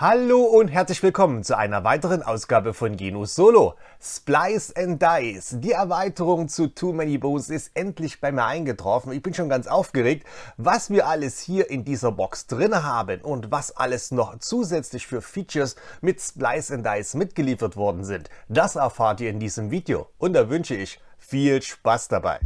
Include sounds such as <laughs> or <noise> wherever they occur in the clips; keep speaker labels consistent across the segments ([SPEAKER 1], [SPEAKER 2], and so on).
[SPEAKER 1] Hallo und herzlich willkommen zu einer weiteren Ausgabe von Genus Solo. Splice and Dice, die Erweiterung zu Too Many Bows ist endlich bei mir eingetroffen. Ich bin schon ganz aufgeregt, was wir alles hier in dieser Box drin haben und was alles noch zusätzlich für Features mit Splice and Dice mitgeliefert worden sind. Das erfahrt ihr in diesem Video und da wünsche ich viel Spaß dabei.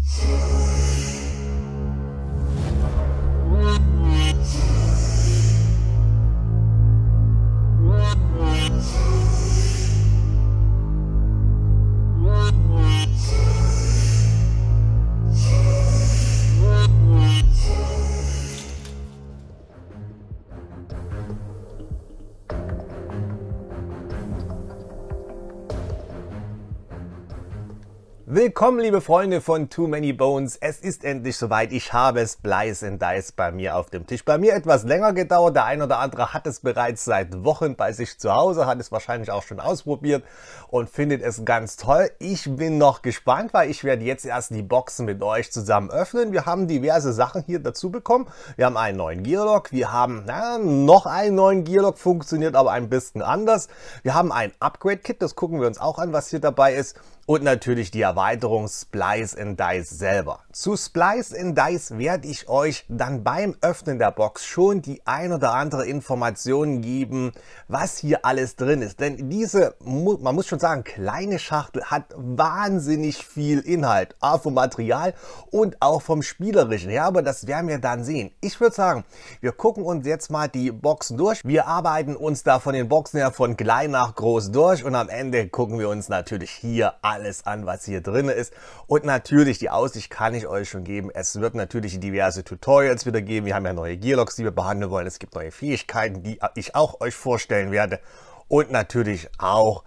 [SPEAKER 1] Willkommen, liebe Freunde von Too Many Bones. Es ist endlich soweit. Ich habe es Blies and Dice bei mir auf dem Tisch. Bei mir etwas länger gedauert. Der ein oder andere hat es bereits seit Wochen bei sich zu Hause, hat es wahrscheinlich auch schon ausprobiert und findet es ganz toll. Ich bin noch gespannt, weil ich werde jetzt erst die Boxen mit euch zusammen öffnen. Wir haben diverse Sachen hier dazu bekommen. Wir haben einen neuen Gearlock. Wir haben na, noch einen neuen Gearlock. Funktioniert aber ein bisschen anders. Wir haben ein Upgrade-Kit. Das gucken wir uns auch an, was hier dabei ist und natürlich die Erweiterung Splice in Dice selber. Zu Splice in Dice werde ich euch dann beim Öffnen der Box schon die ein oder andere Information geben, was hier alles drin ist. Denn diese, man muss schon sagen, kleine Schachtel hat wahnsinnig viel Inhalt. A vom Material und auch vom Spielerischen. Ja, aber das werden wir dann sehen. Ich würde sagen, wir gucken uns jetzt mal die Boxen durch. Wir arbeiten uns da von den Boxen her von klein nach groß durch und am Ende gucken wir uns natürlich hier an alles an, was hier drin ist. Und natürlich, die Aussicht kann ich euch schon geben. Es wird natürlich diverse Tutorials wieder geben. Wir haben ja neue Gearlocks, die wir behandeln wollen. Es gibt neue Fähigkeiten, die ich auch euch vorstellen werde. Und natürlich auch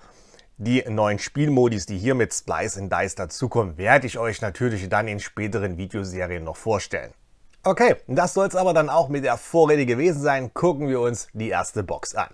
[SPEAKER 1] die neuen Spielmodis, die hier mit Splice and Dice dazukommen, werde ich euch natürlich dann in späteren Videoserien noch vorstellen. Okay, das soll es aber dann auch mit der Vorrede gewesen sein. Gucken wir uns die erste Box an.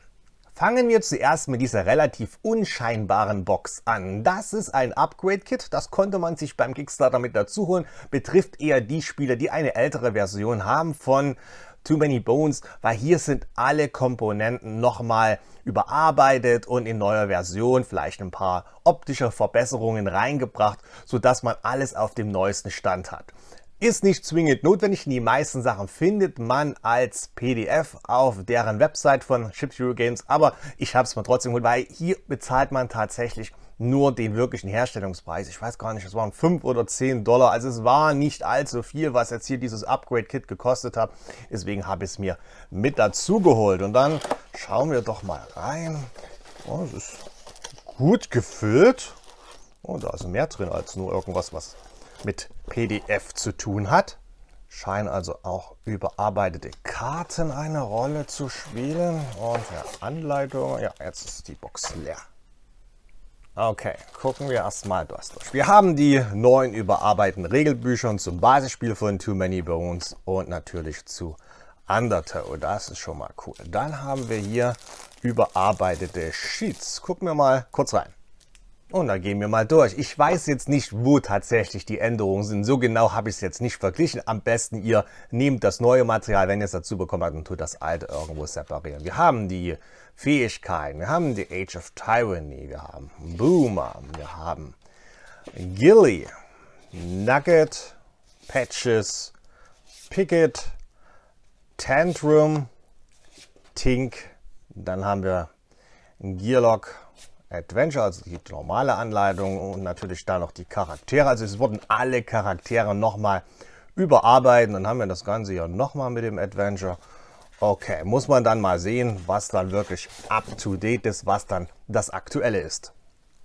[SPEAKER 1] Fangen wir zuerst mit dieser relativ unscheinbaren Box an. Das ist ein Upgrade-Kit, das konnte man sich beim Kickstarter mit dazu holen, betrifft eher die Spieler, die eine ältere Version haben von Too Many Bones, weil hier sind alle Komponenten nochmal überarbeitet und in neuer Version vielleicht ein paar optische Verbesserungen reingebracht, sodass man alles auf dem neuesten Stand hat. Ist nicht zwingend notwendig, die meisten Sachen findet man als PDF auf deren Website von Chip Hero Games, aber ich habe es mal trotzdem geholt, weil hier bezahlt man tatsächlich nur den wirklichen Herstellungspreis. Ich weiß gar nicht, es waren 5 oder 10 Dollar, also es war nicht allzu viel, was jetzt hier dieses Upgrade-Kit gekostet hat, deswegen habe ich es mir mit dazu geholt. Und dann schauen wir doch mal rein. Oh, es ist gut gefüllt. Oh, da ist mehr drin als nur irgendwas, was mit PDF zu tun hat. Scheinen also auch überarbeitete Karten eine Rolle zu spielen. Und ja, Anleitung. Ja, jetzt ist die Box leer. Okay, gucken wir erstmal das durch. Wir haben die neuen überarbeiteten Regelbücher zum Basisspiel von Too Many Bones und natürlich zu Undertow. Oh, das ist schon mal cool. Dann haben wir hier überarbeitete Sheets. Gucken wir mal kurz rein. Und oh, da gehen wir mal durch. Ich weiß jetzt nicht, wo tatsächlich die Änderungen sind. So genau habe ich es jetzt nicht verglichen. Am besten ihr nehmt das neue Material, wenn ihr es dazu bekommen habt, und tut das alte irgendwo separieren. Wir haben die Fähigkeiten, wir haben die Age of Tyranny, wir haben Boomer, wir haben Gilly, Nugget, Patches, Picket, Tantrum, Tink, dann haben wir Gearlock, Adventure, also die normale Anleitung und natürlich da noch die Charaktere. Also es wurden alle Charaktere nochmal überarbeiten. Dann haben wir das Ganze ja nochmal mit dem Adventure. Okay, muss man dann mal sehen, was dann wirklich up-to-date ist, was dann das Aktuelle ist.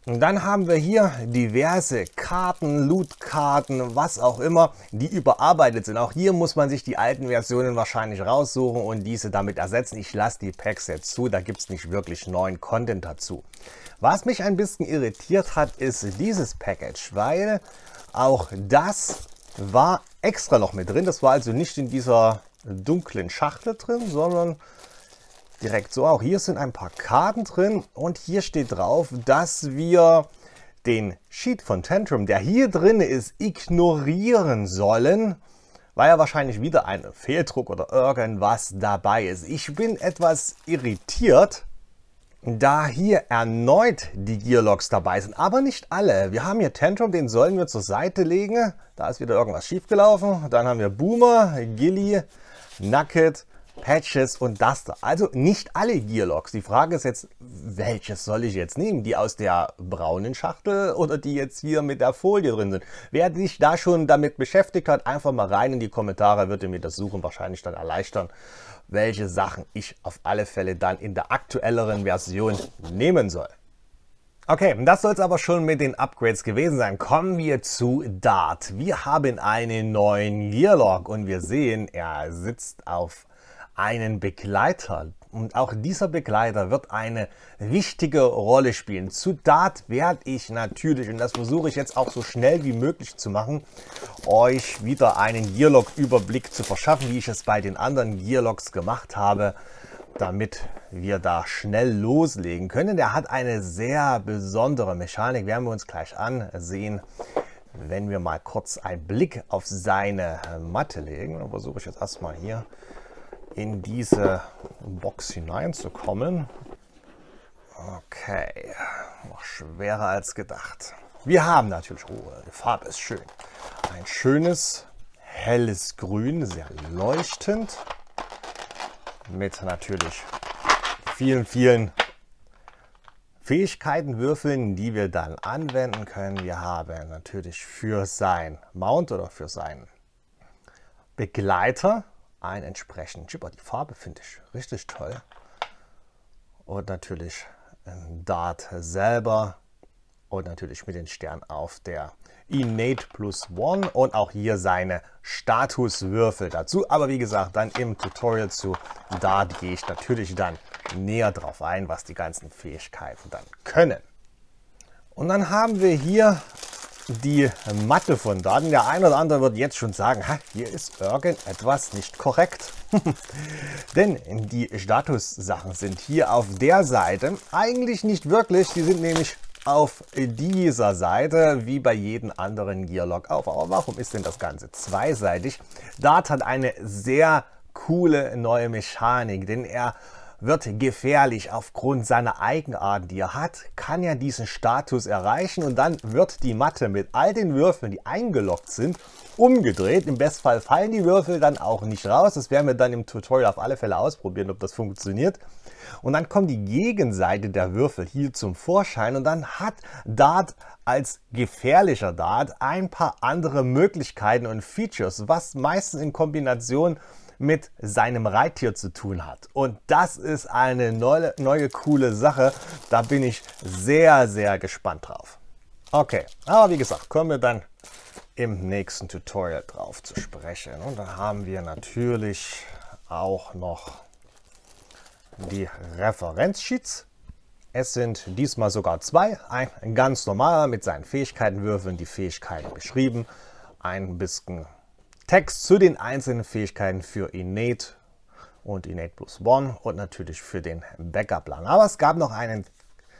[SPEAKER 1] Und dann haben wir hier diverse Karten, Loot-Karten, was auch immer, die überarbeitet sind. Auch hier muss man sich die alten Versionen wahrscheinlich raussuchen und diese damit ersetzen. Ich lasse die Packs jetzt zu, da gibt es nicht wirklich neuen Content dazu. Was mich ein bisschen irritiert hat, ist dieses Package, weil auch das war extra noch mit drin. Das war also nicht in dieser dunklen Schachtel drin, sondern direkt so auch. Hier sind ein paar Karten drin und hier steht drauf, dass wir den Sheet von Tantrum, der hier drin ist, ignorieren sollen, weil ja wahrscheinlich wieder ein Fehldruck oder irgendwas dabei ist. Ich bin etwas irritiert, da hier erneut die Gearlocks dabei sind, aber nicht alle. Wir haben hier Tantrum, den sollen wir zur Seite legen. Da ist wieder irgendwas schiefgelaufen. Dann haben wir Boomer, Gilly, Nugget, Patches und Duster. Also nicht alle Gearlocks. Die Frage ist jetzt, welches soll ich jetzt nehmen? Die aus der braunen Schachtel oder die jetzt hier mit der Folie drin sind? Wer sich da schon damit beschäftigt hat, einfach mal rein in die Kommentare, würde mir das Suchen wahrscheinlich dann erleichtern welche Sachen ich auf alle Fälle dann in der aktuelleren Version nehmen soll. Okay, das soll es aber schon mit den Upgrades gewesen sein. Kommen wir zu Dart. Wir haben einen neuen Gearlock und wir sehen, er sitzt auf einen Begleiter. Und auch dieser Begleiter wird eine wichtige Rolle spielen. Zu Dat werde ich natürlich, und das versuche ich jetzt auch so schnell wie möglich zu machen, euch wieder einen Gearlock-Überblick zu verschaffen, wie ich es bei den anderen Gearlocks gemacht habe, damit wir da schnell loslegen können. Der hat eine sehr besondere Mechanik, werden wir uns gleich ansehen wenn wir mal kurz einen Blick auf seine Matte legen. Dann versuche ich jetzt erstmal hier in diese Box hineinzukommen. Okay, noch schwerer als gedacht. Wir haben natürlich Ruhe. Die Farbe ist schön. Ein schönes, helles Grün, sehr leuchtend. Mit natürlich vielen, vielen Fähigkeiten würfeln, die wir dann anwenden können. Wir haben natürlich für sein Mount oder für seinen Begleiter einen entsprechenden Chipper. Also die Farbe finde ich richtig toll. Und natürlich ein ähm, Dart selber und natürlich mit den Sternen auf der Innate Plus One und auch hier seine Statuswürfel dazu. Aber wie gesagt, dann im Tutorial zu Dart gehe ich natürlich dann näher drauf ein, was die ganzen Fähigkeiten dann können. Und dann haben wir hier die Matte von Daten. Der eine oder andere wird jetzt schon sagen, ha, hier ist irgendetwas nicht korrekt. <laughs> Denn die Statussachen sind hier auf der Seite eigentlich nicht wirklich. Die sind nämlich auf dieser Seite, wie bei jedem anderen Gearlog auch. Aber warum ist denn das Ganze zweiseitig? Dart hat eine sehr coole neue Mechanik, denn er wird gefährlich aufgrund seiner Eigenarten, die er hat, kann er diesen Status erreichen und dann wird die Matte mit all den Würfeln, die eingeloggt sind, umgedreht. Im Bestfall fallen die Würfel dann auch nicht raus. Das werden wir dann im Tutorial auf alle Fälle ausprobieren, ob das funktioniert. Und dann kommt die Gegenseite der Würfel hier zum Vorschein und dann hat Dart als gefährlicher Dart ein paar andere Möglichkeiten und Features, was meistens in Kombination mit seinem Reittier zu tun hat. Und das ist eine neue, neue coole Sache. Da bin ich sehr, sehr gespannt drauf. Okay, aber wie gesagt, kommen wir dann im nächsten Tutorial drauf zu sprechen. Und dann haben wir natürlich auch noch die Referenzsheets. Es sind diesmal sogar zwei. Ein ganz normaler mit seinen Fähigkeitenwürfeln, die Fähigkeiten beschrieben. Ein bisschen Text zu den einzelnen Fähigkeiten für Innate und Innate Plus One und natürlich für den Backup-Plan. Aber es gab noch einen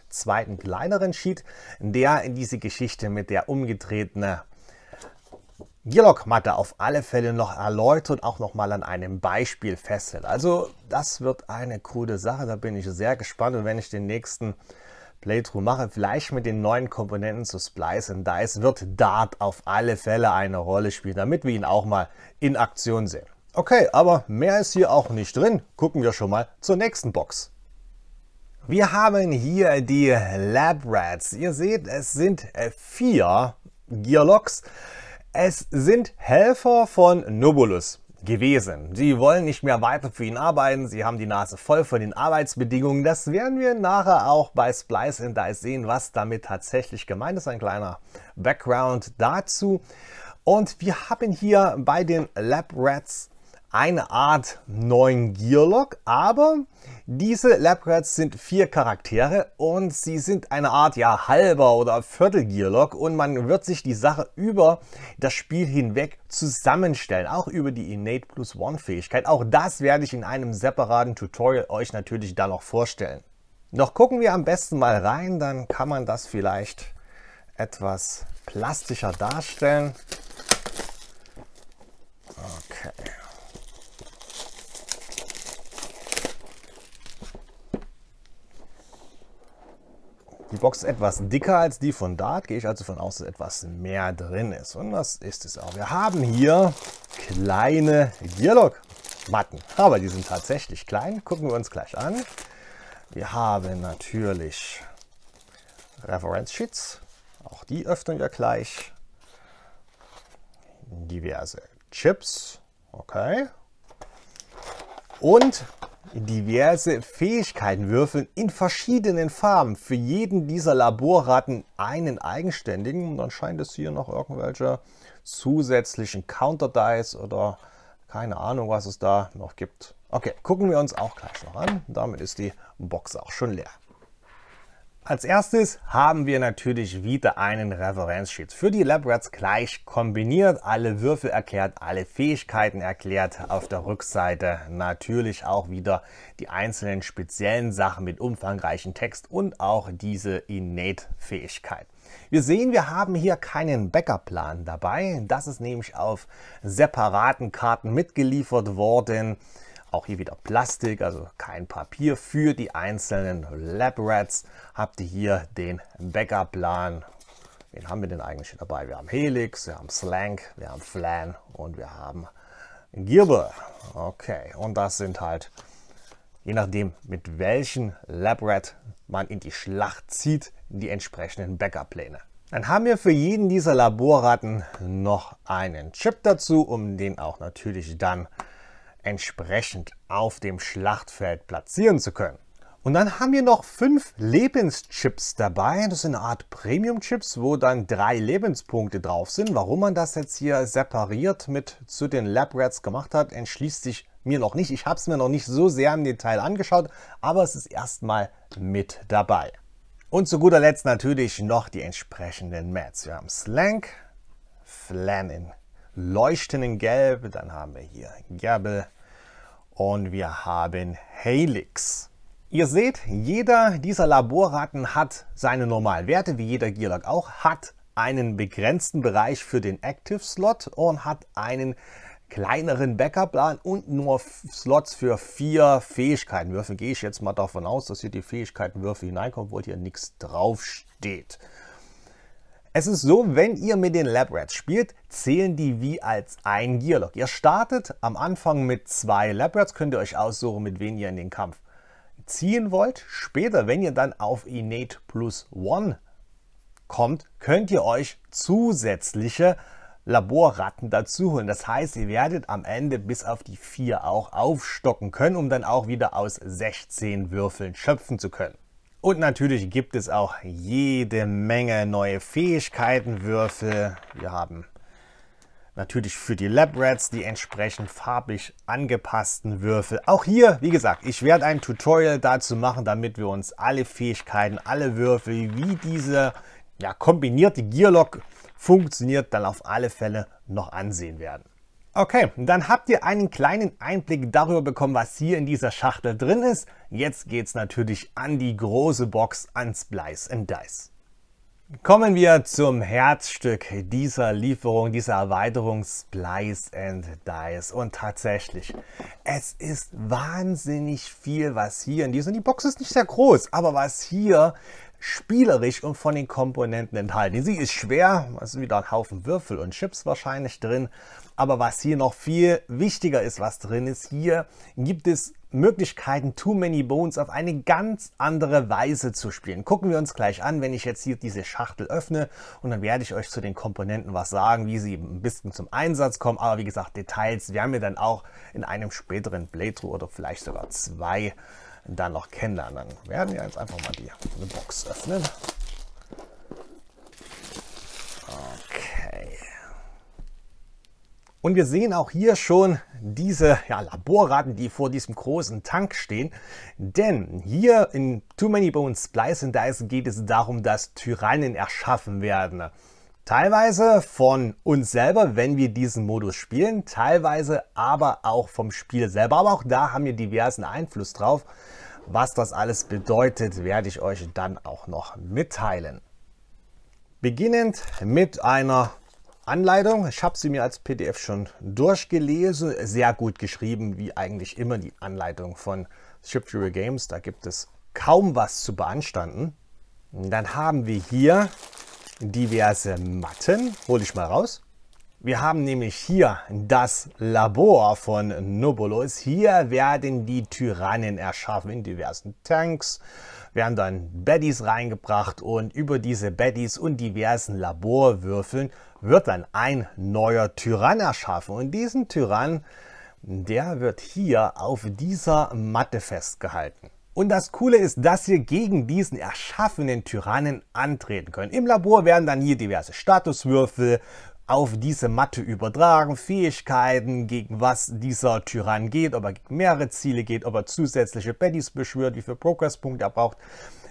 [SPEAKER 1] zweiten kleineren Sheet, der in diese Geschichte mit der umgetretenen Gearlock-Matte auf alle Fälle noch erläutert und auch nochmal an einem Beispiel festhält. Also das wird eine coole Sache, da bin ich sehr gespannt und wenn ich den nächsten Playthrough mache, vielleicht mit den neuen Komponenten zu Splice and Dice, wird Dart auf alle Fälle eine Rolle spielen, damit wir ihn auch mal in Aktion sehen. Okay, aber mehr ist hier auch nicht drin. Gucken wir schon mal zur nächsten Box. Wir haben hier die Lab Rats. Ihr seht, es sind äh, vier Gearlocks. Es sind Helfer von Nobulus gewesen. Sie wollen nicht mehr weiter für ihn arbeiten, sie haben die Nase voll von den Arbeitsbedingungen. Das werden wir nachher auch bei Splice and Dice sehen, was damit tatsächlich gemeint ist. Ein kleiner Background dazu. Und wir haben hier bei den Lab Rats eine Art neuen Gearlock, aber diese Labrats sind vier Charaktere und sie sind eine Art ja halber oder Viertel Gearlock und man wird sich die Sache über das Spiel hinweg zusammenstellen, auch über die Innate Plus One Fähigkeit. Auch das werde ich in einem separaten Tutorial euch natürlich dann noch vorstellen. Noch gucken wir am besten mal rein, dann kann man das vielleicht etwas plastischer darstellen. Okay. Die Box ist etwas dicker als die von Dart, gehe ich also von aus, dass etwas mehr drin ist. Und das ist es auch. Wir haben hier kleine Gearlock-Matten, aber die sind tatsächlich klein. Gucken wir uns gleich an. Wir haben natürlich Referenz-Sheets, auch die öffnen wir gleich. Diverse Chips, okay. Und diverse Fähigkeiten würfeln in verschiedenen Farben. Für jeden dieser Laborratten einen eigenständigen. Und dann scheint es hier noch irgendwelche zusätzlichen Counter-Dice oder keine Ahnung, was es da noch gibt. Okay, gucken wir uns auch gleich noch an. Damit ist die Box auch schon leer. Als erstes haben wir natürlich wieder einen Referenzsheet für die Labrats gleich kombiniert, alle Würfel erklärt, alle Fähigkeiten erklärt, auf der Rückseite natürlich auch wieder die einzelnen speziellen Sachen mit umfangreichem Text und auch diese Innate-Fähigkeit. Wir sehen, wir haben hier keinen Backup-Plan dabei. Das ist nämlich auf separaten Karten mitgeliefert worden. Auch hier wieder Plastik, also kein Papier. Für die einzelnen Lab Rats habt ihr hier den Backup-Plan. Wen haben wir denn eigentlich hier dabei? Wir haben Helix, wir haben Slank, wir haben Flan und wir haben Girbe. Okay, und das sind halt, je nachdem mit welchen Lab Rat man in die Schlacht zieht, die entsprechenden Backup-Pläne. Dann haben wir für jeden dieser Laborratten noch einen Chip dazu, um den auch natürlich dann entsprechend auf dem Schlachtfeld platzieren zu können. Und dann haben wir noch fünf Lebenschips dabei. Das sind eine Art Premium-Chips, wo dann drei Lebenspunkte drauf sind. Warum man das jetzt hier separiert mit zu den Lab Rats gemacht hat, entschließt sich mir noch nicht. Ich habe es mir noch nicht so sehr im Detail angeschaut, aber es ist erstmal mit dabei. Und zu guter Letzt natürlich noch die entsprechenden Mats. Wir haben Slank, Flamin, in leuchtenden Gelb, dann haben wir hier Gabel, und wir haben Helix. Ihr seht, jeder dieser Laborratten hat seine normalen Werte, wie jeder Gearlock auch, hat einen begrenzten Bereich für den Active Slot und hat einen kleineren Backup-Plan und nur Slots für vier Fähigkeitenwürfe. Gehe ich jetzt mal davon aus, dass hier die Fähigkeitenwürfe hineinkommen, wo hier nichts draufsteht. Es ist so, wenn ihr mit den Labrats spielt, zählen die wie als ein Gearlock. Ihr startet am Anfang mit zwei Labrats, könnt ihr euch aussuchen, mit wem ihr in den Kampf ziehen wollt. Später, wenn ihr dann auf Innate Plus One kommt, könnt ihr euch zusätzliche Laborratten dazuholen. Das heißt, ihr werdet am Ende bis auf die vier auch aufstocken können, um dann auch wieder aus 16 Würfeln schöpfen zu können. Und natürlich gibt es auch jede Menge neue Fähigkeitenwürfel. Wir haben natürlich für die Lab Rats die entsprechend farblich angepassten Würfel. Auch hier, wie gesagt, ich werde ein Tutorial dazu machen, damit wir uns alle Fähigkeiten, alle Würfel, wie diese ja, kombinierte Gearlock funktioniert, dann auf alle Fälle noch ansehen werden. Okay, dann habt ihr einen kleinen Einblick darüber bekommen, was hier in dieser Schachtel drin ist. Jetzt geht's natürlich an die große Box, an Splice and Dice. Kommen wir zum Herzstück dieser Lieferung, dieser Erweiterung Splice and Dice. Und tatsächlich, es ist wahnsinnig viel, was hier in dieser, die Box ist nicht sehr groß, aber was hier spielerisch und von den Komponenten enthalten. Sie ist schwer, es sind wieder ein Haufen Würfel und Chips wahrscheinlich drin aber was hier noch viel wichtiger ist, was drin ist, hier gibt es Möglichkeiten, Too Many Bones auf eine ganz andere Weise zu spielen. Gucken wir uns gleich an, wenn ich jetzt hier diese Schachtel öffne und dann werde ich euch zu den Komponenten was sagen, wie sie ein bisschen zum Einsatz kommen. Aber wie gesagt, Details werden wir dann auch in einem späteren Playthrough oder vielleicht sogar zwei dann noch kennenlernen. Dann werden wir jetzt einfach mal die Box öffnen. Und wir sehen auch hier schon diese ja, Laborratten, die vor diesem großen Tank stehen. Denn hier in Too Many Bones Splice and Dice geht es darum, dass Tyrannen erschaffen werden. Teilweise von uns selber, wenn wir diesen Modus spielen, teilweise aber auch vom Spiel selber. Aber auch da haben wir diversen Einfluss drauf. Was das alles bedeutet, werde ich euch dann auch noch mitteilen. Beginnend mit einer Anleitung. Ich habe sie mir als PDF schon durchgelesen. Sehr gut geschrieben, wie eigentlich immer die Anleitung von Ship Fury Games. Da gibt es kaum was zu beanstanden. dann haben wir hier diverse Matten. Hole ich mal raus. Wir haben nämlich hier das Labor von Nobulus. Hier werden die Tyrannen erschaffen in diversen Tanks. Wir dann Baddies reingebracht und über diese Baddies und diversen Laborwürfeln wird dann ein neuer Tyrann erschaffen. Und diesen Tyrann, der wird hier auf dieser Matte festgehalten. Und das Coole ist, dass wir gegen diesen erschaffenen Tyrannen antreten können. Im Labor werden dann hier diverse Statuswürfel, auf diese Matte übertragen, Fähigkeiten, gegen was dieser Tyrann geht, ob er gegen mehrere Ziele geht, ob er zusätzliche Baddies beschwört, wie viele Progresspunkte er braucht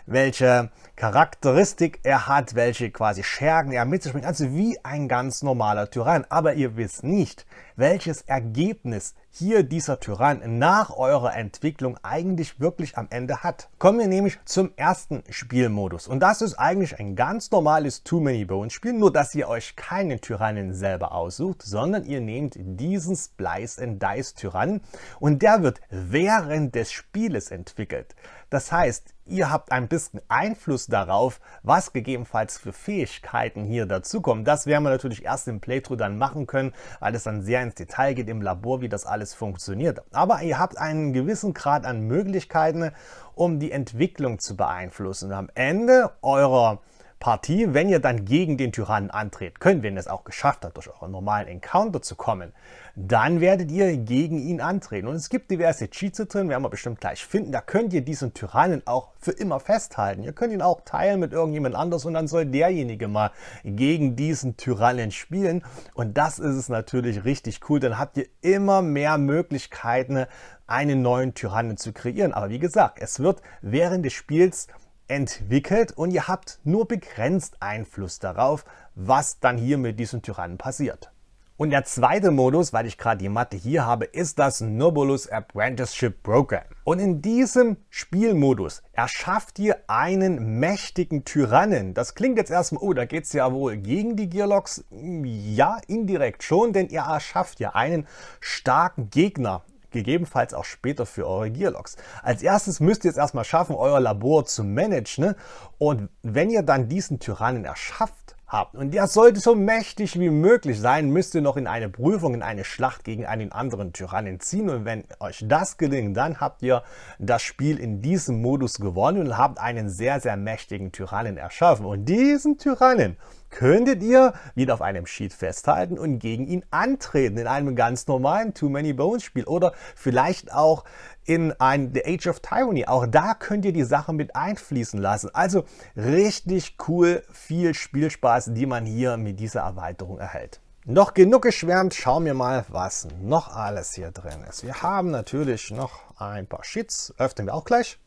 [SPEAKER 1] welche Charakteristik er hat, welche quasi Schergen er mit sich bringt. Also wie ein ganz normaler Tyrann. Aber ihr wisst nicht, welches Ergebnis hier dieser Tyrann nach eurer Entwicklung eigentlich wirklich am Ende hat. Kommen wir nämlich zum ersten Spielmodus. Und das ist eigentlich ein ganz normales Too Many Bones Spiel, nur dass ihr euch keinen Tyrannen selber aussucht, sondern ihr nehmt diesen Splice and Dice Tyrann und der wird während des Spieles entwickelt. Das heißt, ihr habt ein bisschen Einfluss darauf, was gegebenenfalls für Fähigkeiten hier dazukommen. Das werden wir natürlich erst im Playthrough dann machen können, weil es dann sehr ins Detail geht im Labor, wie das alles funktioniert. Aber ihr habt einen gewissen Grad an Möglichkeiten, um die Entwicklung zu beeinflussen. Und am Ende eurer Partie, wenn ihr dann gegen den Tyrannen antreten könnt, wenn ihr es auch geschafft habt, durch euren normalen Encounter zu kommen, dann werdet ihr gegen ihn antreten. Und es gibt diverse Cheats drin, werden wir bestimmt gleich finden. Da könnt ihr diesen Tyrannen auch für immer festhalten. Ihr könnt ihn auch teilen mit irgendjemand anders und dann soll derjenige mal gegen diesen Tyrannen spielen. Und das ist es natürlich richtig cool. Dann habt ihr immer mehr Möglichkeiten, einen neuen Tyrannen zu kreieren. Aber wie gesagt, es wird während des Spiels entwickelt und ihr habt nur begrenzt Einfluss darauf, was dann hier mit diesem Tyrannen passiert. Und der zweite Modus, weil ich gerade die Matte hier habe, ist das Nobulus Apprenticeship Program. Und in diesem Spielmodus erschafft ihr einen mächtigen Tyrannen. Das klingt jetzt erstmal, oh, da geht es ja wohl gegen die Gearlocks. Ja, indirekt schon, denn ihr erschafft ja einen starken Gegner gegebenenfalls auch später für eure Gearlocks. Als erstes müsst ihr es erstmal schaffen, euer Labor zu managen. Ne? Und wenn ihr dann diesen Tyrannen erschafft habt, und der sollte so mächtig wie möglich sein, müsst ihr noch in eine Prüfung, in eine Schlacht gegen einen anderen Tyrannen ziehen. Und wenn euch das gelingt, dann habt ihr das Spiel in diesem Modus gewonnen und habt einen sehr, sehr mächtigen Tyrannen erschaffen. Und diesen Tyrannen, könntet ihr ihn auf einem Sheet festhalten und gegen ihn antreten in einem ganz normalen Too Many Bones Spiel oder vielleicht auch in ein The Age of Tyranny. Auch da könnt ihr die Sachen mit einfließen lassen. Also richtig cool, viel Spielspaß, die man hier mit dieser Erweiterung erhält. Noch genug geschwärmt, schauen wir mal, was noch alles hier drin ist. Wir haben natürlich noch ein paar Sheets, öffnen wir auch gleich.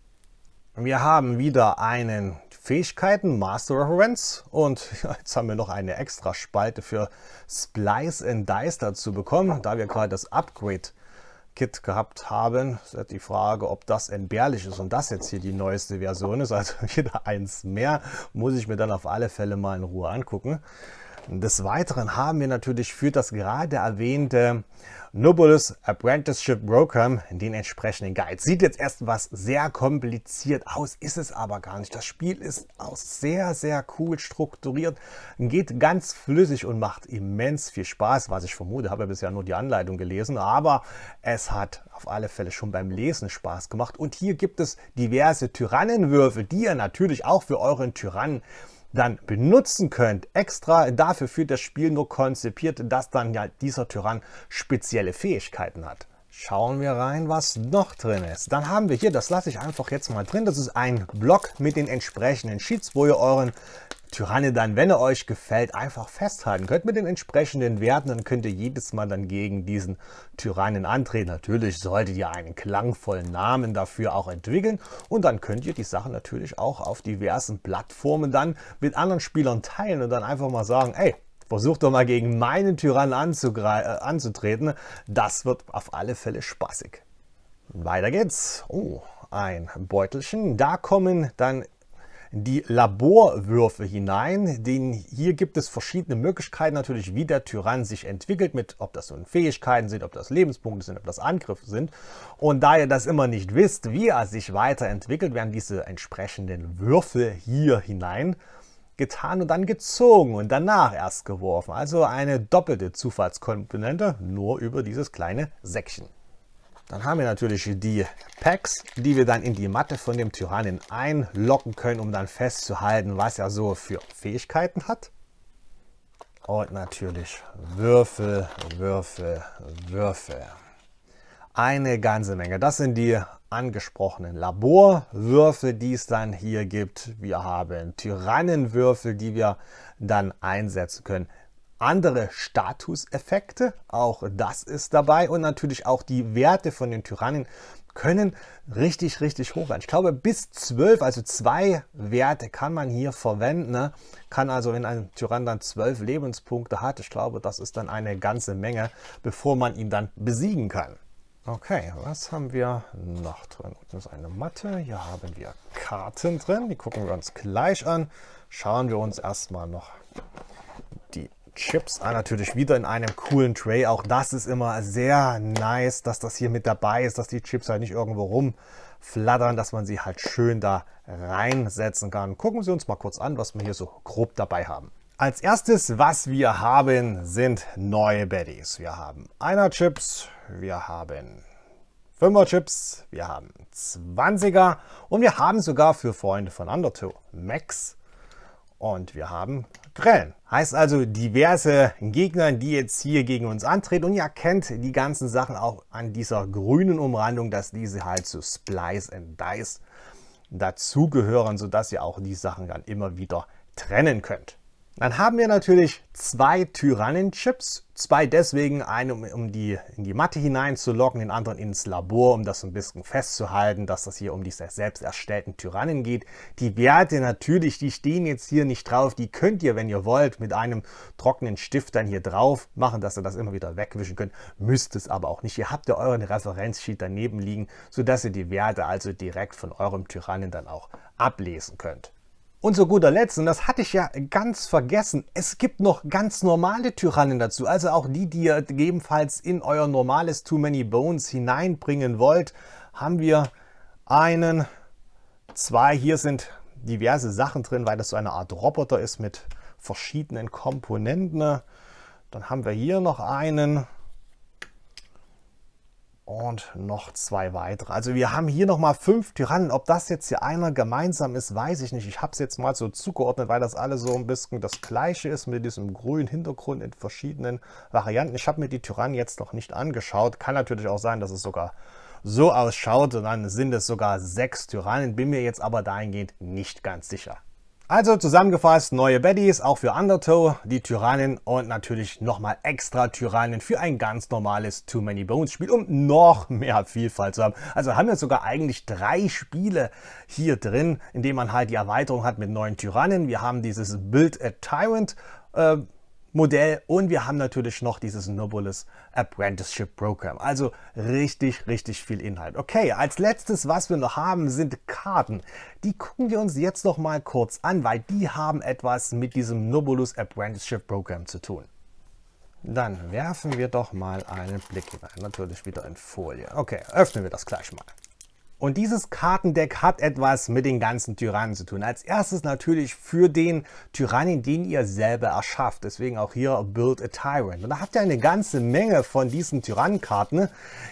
[SPEAKER 1] Wir haben wieder einen Fähigkeiten, Master Reference und <laughs> jetzt haben wir noch eine extra Spalte für Splice and Dice dazu bekommen, da wir gerade das Upgrade Kit gehabt haben. ist die Frage, ob das entbehrlich ist und das jetzt hier die neueste Version ist, also <laughs> wieder eins mehr, muss ich mir dann auf alle Fälle mal in Ruhe angucken. Des Weiteren haben wir natürlich für das gerade erwähnte Nobulus Apprenticeship Program den entsprechenden Guide. Sieht jetzt erst was sehr kompliziert aus, ist es aber gar nicht. Das Spiel ist auch sehr, sehr cool strukturiert, geht ganz flüssig und macht immens viel Spaß, was ich vermute, habe ja bisher nur die Anleitung gelesen, aber es hat auf alle Fälle schon beim Lesen Spaß gemacht. Und hier gibt es diverse Tyrannenwürfel, die ihr natürlich auch für euren Tyrannen dann benutzen könnt. Extra dafür für das Spiel nur konzipiert, dass dann ja dieser Tyrann spezielle Fähigkeiten hat. Schauen wir rein, was noch drin ist. Dann haben wir hier, das lasse ich einfach jetzt mal drin, das ist ein Block mit den entsprechenden Sheets, wo ihr euren Tyranne dann, wenn er euch gefällt, einfach festhalten könnt mit den entsprechenden Werten, dann könnt ihr jedes Mal dann gegen diesen Tyrannen antreten. Natürlich solltet ihr einen klangvollen Namen dafür auch entwickeln und dann könnt ihr die Sache natürlich auch auf diversen Plattformen dann mit anderen Spielern teilen und dann einfach mal sagen, ey, versucht doch mal gegen meinen Tyrannen äh, anzutreten. Das wird auf alle Fälle spaßig. Weiter geht's. Oh, ein Beutelchen. Da kommen dann die Laborwürfe hinein, denn hier gibt es verschiedene Möglichkeiten natürlich, wie der Tyrann sich entwickelt, mit ob das nun Fähigkeiten sind, ob das Lebenspunkte sind, ob das Angriffe sind. Und da ihr das immer nicht wisst, wie er sich weiterentwickelt, werden diese entsprechenden Würfel hier hinein getan und dann gezogen und danach erst geworfen. Also eine doppelte Zufallskomponente nur über dieses kleine Säckchen. Dann haben wir natürlich die Packs, die wir dann in die Matte von dem Tyrannen einlocken können, um dann festzuhalten, was er so für Fähigkeiten hat. Und natürlich Würfel, Würfel, Würfel. Eine ganze Menge. Das sind die angesprochenen Laborwürfel, die es dann hier gibt. Wir haben Tyrannenwürfel, die wir dann einsetzen können andere Statuseffekte, auch das ist dabei und natürlich auch die Werte von den Tyrannen können richtig, richtig hoch werden. Ich glaube, bis 12, also zwei Werte kann man hier verwenden. Ne? Kann also, wenn ein Tyrann dann zwölf Lebenspunkte hat, ich glaube, das ist dann eine ganze Menge, bevor man ihn dann besiegen kann. Okay, was haben wir noch drin? Das ist eine Matte, hier haben wir Karten drin, die gucken wir uns gleich an. Schauen wir uns erstmal noch Chips ah, natürlich wieder in einem coolen Tray. Auch das ist immer sehr nice, dass das hier mit dabei ist, dass die Chips halt nicht irgendwo rumflattern, dass man sie halt schön da reinsetzen kann. Gucken Sie uns mal kurz an, was wir hier so grob dabei haben. Als erstes, was wir haben, sind neue Baddies. Wir haben einer Chips, wir haben 5er Chips, wir haben 20er und wir haben sogar für Freunde von Undertow Max und wir haben Grillen. Heißt also diverse Gegner, die jetzt hier gegen uns antreten. Und ihr kennt die ganzen Sachen auch an dieser grünen Umrandung, dass diese halt zu Splice and Dice dazugehören, sodass ihr auch die Sachen dann immer wieder trennen könnt. Dann haben wir natürlich zwei Tyrannen-Chips. Zwei deswegen, einen um, um, die, in die Matte hineinzulocken, den anderen ins Labor, um das so ein bisschen festzuhalten, dass das hier um die selbst erstellten Tyrannen geht. Die Werte natürlich, die stehen jetzt hier nicht drauf. Die könnt ihr, wenn ihr wollt, mit einem trockenen Stift dann hier drauf machen, dass ihr das immer wieder wegwischen könnt. Müsst es aber auch nicht. Ihr habt ja euren Referenzsheet daneben liegen, sodass ihr die Werte also direkt von eurem Tyrannen dann auch ablesen könnt. Und zu guter Letzt, und das hatte ich ja ganz vergessen, es gibt noch ganz normale Tyrannen dazu. Also auch die, die ihr gegebenenfalls in euer normales Too Many Bones hineinbringen wollt, haben wir einen, zwei. Hier sind diverse Sachen drin, weil das so eine Art Roboter ist mit verschiedenen Komponenten. Dann haben wir hier noch einen, und noch zwei weitere. Also wir haben hier nochmal fünf Tyrannen. Ob das jetzt hier einer gemeinsam ist, weiß ich nicht. Ich habe es jetzt mal so zugeordnet, weil das alles so ein bisschen das gleiche ist mit diesem grünen Hintergrund in verschiedenen Varianten. Ich habe mir die Tyrannen jetzt noch nicht angeschaut. Kann natürlich auch sein, dass es sogar so ausschaut und dann sind es sogar sechs Tyrannen. Bin mir jetzt aber dahingehend nicht ganz sicher. Also zusammengefasst, neue Baddies, auch für Undertow, die Tyrannen und natürlich nochmal extra Tyrannen für ein ganz normales Too Many Bones Spiel, um noch mehr Vielfalt zu haben. Also haben wir sogar eigentlich drei Spiele hier drin, in denen man halt die Erweiterung hat mit neuen Tyrannen. Wir haben dieses Build a Tyrant, äh, Modell und wir haben natürlich noch dieses Nobulis Apprenticeship Program. Also richtig, richtig viel Inhalt. Okay, als letztes, was wir noch haben, sind Karten. Die gucken wir uns jetzt noch mal kurz an, weil die haben etwas mit diesem Nobulis Apprenticeship Program zu tun. Dann werfen wir doch mal einen Blick hinein. Natürlich wieder in Folie. Okay, öffnen wir das gleich mal. Und dieses Kartendeck hat etwas mit den ganzen Tyrannen zu tun. Als erstes natürlich für den Tyrannen, den ihr selber erschafft. Deswegen auch hier Build a Tyrant. Und da habt ihr eine ganze Menge von diesen Tyrannenkarten,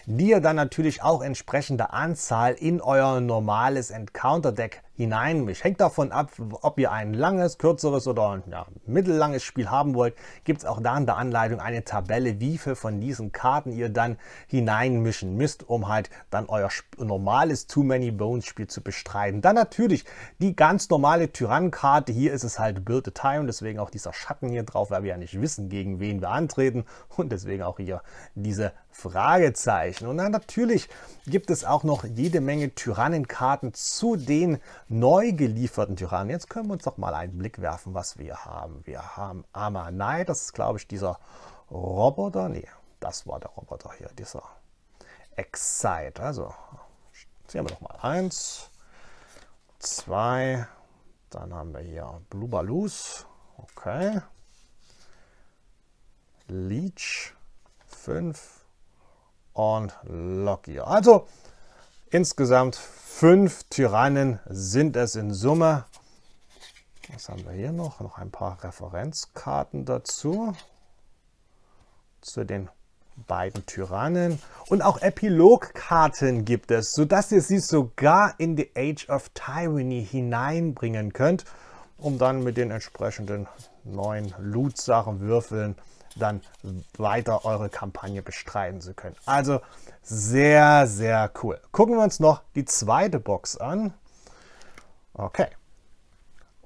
[SPEAKER 1] die ihr dann natürlich auch entsprechende Anzahl in euer normales Encounter-Deck hinein. Es hängt davon ab, ob ihr ein langes, kürzeres oder ja, mittellanges Spiel haben wollt, gibt es auch da in der Anleitung eine Tabelle, wie viel von diesen Karten ihr dann hineinmischen müsst, um halt dann euer normales Too Many Bones Spiel zu bestreiten. Dann natürlich die ganz normale Tyrannenkarte. Hier ist es halt Build the Time, deswegen auch dieser Schatten hier drauf, weil wir ja nicht wissen, gegen wen wir antreten und deswegen auch hier diese Fragezeichen. Und dann natürlich gibt es auch noch jede Menge Tyrannenkarten zu den neu gelieferten Tyrannen. Jetzt können wir uns doch mal einen Blick werfen, was wir haben. Wir haben Amanai, das ist glaube ich dieser Roboter. Nee, das war der Roboter hier, dieser Excite. Also ziehen wir doch mal eins, zwei, dann haben wir hier Blubalus. Okay. Leech 5, und Lockyer. Also insgesamt fünf Tyrannen sind es in Summe. Was haben wir hier noch? Noch ein paar Referenzkarten dazu. Zu den beiden Tyrannen. Und auch Epilogkarten gibt es, sodass ihr sie sogar in die Age of Tyranny hineinbringen könnt, um dann mit den entsprechenden neuen Loot-Sachen würfeln dann weiter eure Kampagne bestreiten zu können. Also sehr, sehr cool. Gucken wir uns noch die zweite Box an. Okay.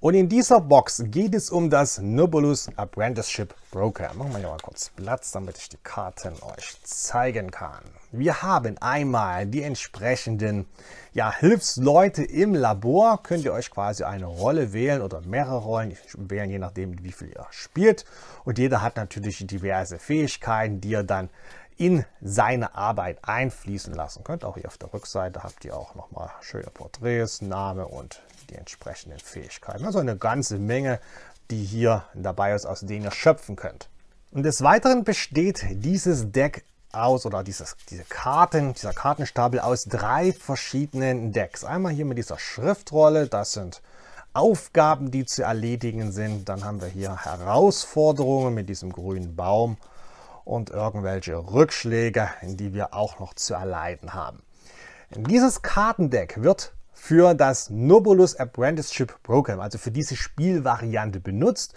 [SPEAKER 1] Und in dieser Box geht es um das Nobulus Apprenticeship Broker. Machen wir hier mal kurz Platz, damit ich die Karten euch zeigen kann. Wir haben einmal die entsprechenden ja, Hilfsleute im Labor. Könnt ihr euch quasi eine Rolle wählen oder mehrere Rollen wählen, je nachdem, wie viel ihr spielt. Und jeder hat natürlich diverse Fähigkeiten, die ihr dann in seine Arbeit einfließen lassen könnt. Auch hier auf der Rückseite habt ihr auch nochmal schöne Porträts, Name und die entsprechenden Fähigkeiten. Also eine ganze Menge, die hier dabei der aus denen ihr schöpfen könnt. Und des Weiteren besteht dieses Deck aus oder dieses, diese Karten, dieser Kartenstapel aus drei verschiedenen Decks. Einmal hier mit dieser Schriftrolle, das sind Aufgaben, die zu erledigen sind. Dann haben wir hier Herausforderungen mit diesem grünen Baum und irgendwelche Rückschläge, die wir auch noch zu erleiden haben. Dieses Kartendeck wird für das Nobulus Apprenticeship Program, also für diese Spielvariante benutzt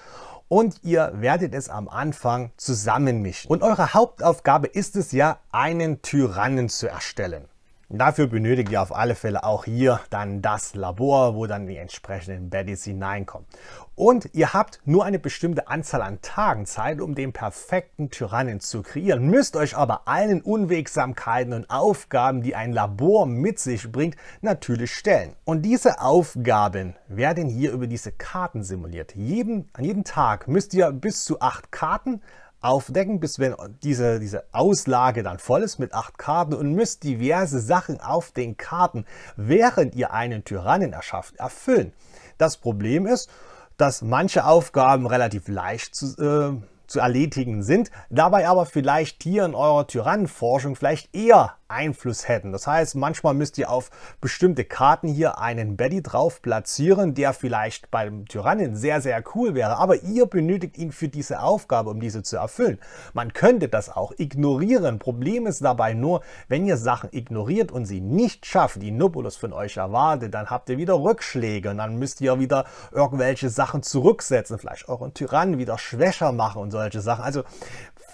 [SPEAKER 1] und ihr werdet es am Anfang zusammenmischen. Und eure Hauptaufgabe ist es ja, einen Tyrannen zu erstellen. Dafür benötigt ihr auf alle Fälle auch hier dann das Labor, wo dann die entsprechenden Baddies hineinkommen. Und ihr habt nur eine bestimmte Anzahl an Tagen Zeit, um den perfekten Tyrannen zu kreieren, müsst euch aber allen Unwegsamkeiten und Aufgaben, die ein Labor mit sich bringt, natürlich stellen. Und diese Aufgaben werden hier über diese Karten simuliert. Jeden, an jedem Tag müsst ihr bis zu acht Karten aufdecken, bis wenn diese, diese Auslage dann voll ist mit acht Karten und müsst diverse Sachen auf den Karten, während ihr einen Tyrannen erschafft, erfüllen. Das Problem ist, dass manche Aufgaben relativ leicht zu, äh, zu erledigen sind, dabei aber vielleicht hier in eurer Tyrannenforschung vielleicht eher Einfluss hätten. Das heißt, manchmal müsst ihr auf bestimmte Karten hier einen Betty drauf platzieren, der vielleicht beim Tyrannen sehr, sehr cool wäre, aber ihr benötigt ihn für diese Aufgabe, um diese zu erfüllen. Man könnte das auch ignorieren. Problem ist dabei nur, wenn ihr Sachen ignoriert und sie nicht schafft, die Nubulus von euch erwartet, dann habt ihr wieder Rückschläge und dann müsst ihr wieder irgendwelche Sachen zurücksetzen, vielleicht euren Tyrannen wieder schwächer machen und solche Sachen. Also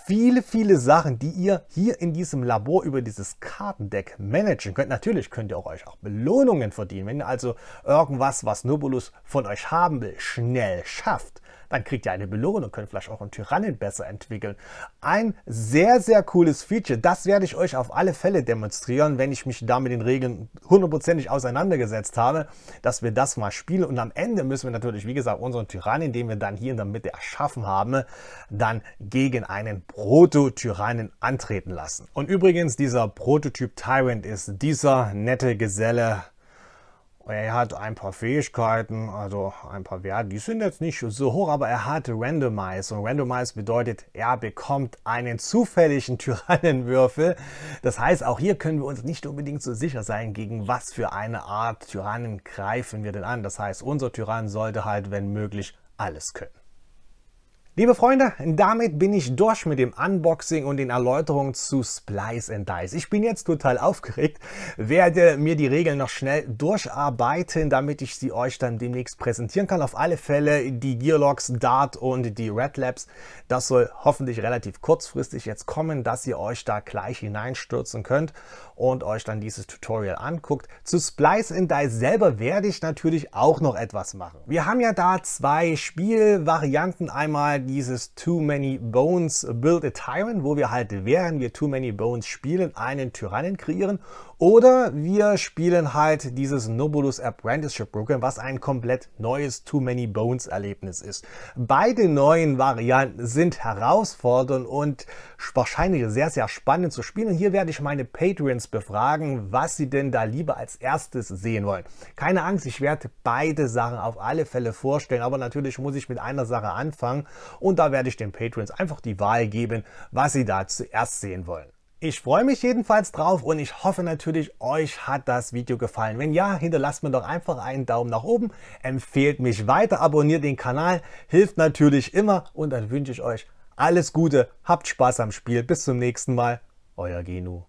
[SPEAKER 1] viele, viele Sachen, die ihr hier in diesem Labor über dieses Kartendeck managen könnt. Natürlich könnt ihr auch euch auch Belohnungen verdienen. Wenn ihr also irgendwas, was Nobulus von euch haben will, schnell schafft, dann kriegt ihr eine Belohnung und könnt vielleicht auch einen Tyrannen besser entwickeln. Ein sehr, sehr cooles Feature. Das werde ich euch auf alle Fälle demonstrieren, wenn ich mich da mit den Regeln hundertprozentig auseinandergesetzt habe, dass wir das mal spielen. Und am Ende müssen wir natürlich, wie gesagt, unseren Tyrannen, den wir dann hier in der Mitte erschaffen haben, dann gegen einen Proto-Tyrannen antreten lassen. Und übrigens, dieser Prototyp Tyrant ist dieser nette Geselle er hat ein paar Fähigkeiten, also ein paar Werte, die sind jetzt nicht so hoch, aber er hat Randomize. Und Randomize bedeutet, er bekommt einen zufälligen <laughs> Tyrannenwürfel. Das heißt, auch hier können wir uns nicht unbedingt so sicher sein, gegen was für eine Art Tyrannen greifen wir denn an. Das heißt, unser Tyrann sollte halt, wenn möglich, alles können. Liebe Freunde, damit bin ich durch mit dem Unboxing und den Erläuterungen zu Splice and Dice. Ich bin jetzt total aufgeregt, werde mir die Regeln noch schnell durcharbeiten, damit ich sie euch dann demnächst präsentieren kann. Auf alle Fälle die Gearlocks, Dart und die Red Labs, das soll hoffentlich relativ kurzfristig jetzt kommen, dass ihr euch da gleich hineinstürzen könnt und euch dann dieses Tutorial anguckt. Zu Splice and Dice selber werde ich natürlich auch noch etwas machen. Wir haben ja da zwei Spielvarianten. Einmal dieses Too Many Bones Build a Tyrant, wo wir halt während wir Too Many Bones spielen einen Tyrannen kreieren oder wir spielen halt dieses Nobulus Apprenticeship Program, was ein komplett neues Too Many Bones Erlebnis ist. Beide neuen Varianten sind herausfordernd und wahrscheinlich sehr, sehr spannend zu spielen. Und hier werde ich meine Patreons befragen, was sie denn da lieber als erstes sehen wollen. Keine Angst, ich werde beide Sachen auf alle Fälle vorstellen, aber natürlich muss ich mit einer Sache anfangen und da werde ich den Patreons einfach die Wahl geben, was sie da zuerst sehen wollen. Ich freue mich jedenfalls drauf und ich hoffe natürlich, euch hat das Video gefallen. Wenn ja, hinterlasst mir doch einfach einen Daumen nach oben, empfehlt mich weiter, abonniert den Kanal, hilft natürlich immer und dann wünsche ich euch alles Gute, habt Spaß am Spiel, bis zum nächsten Mal, euer Genu.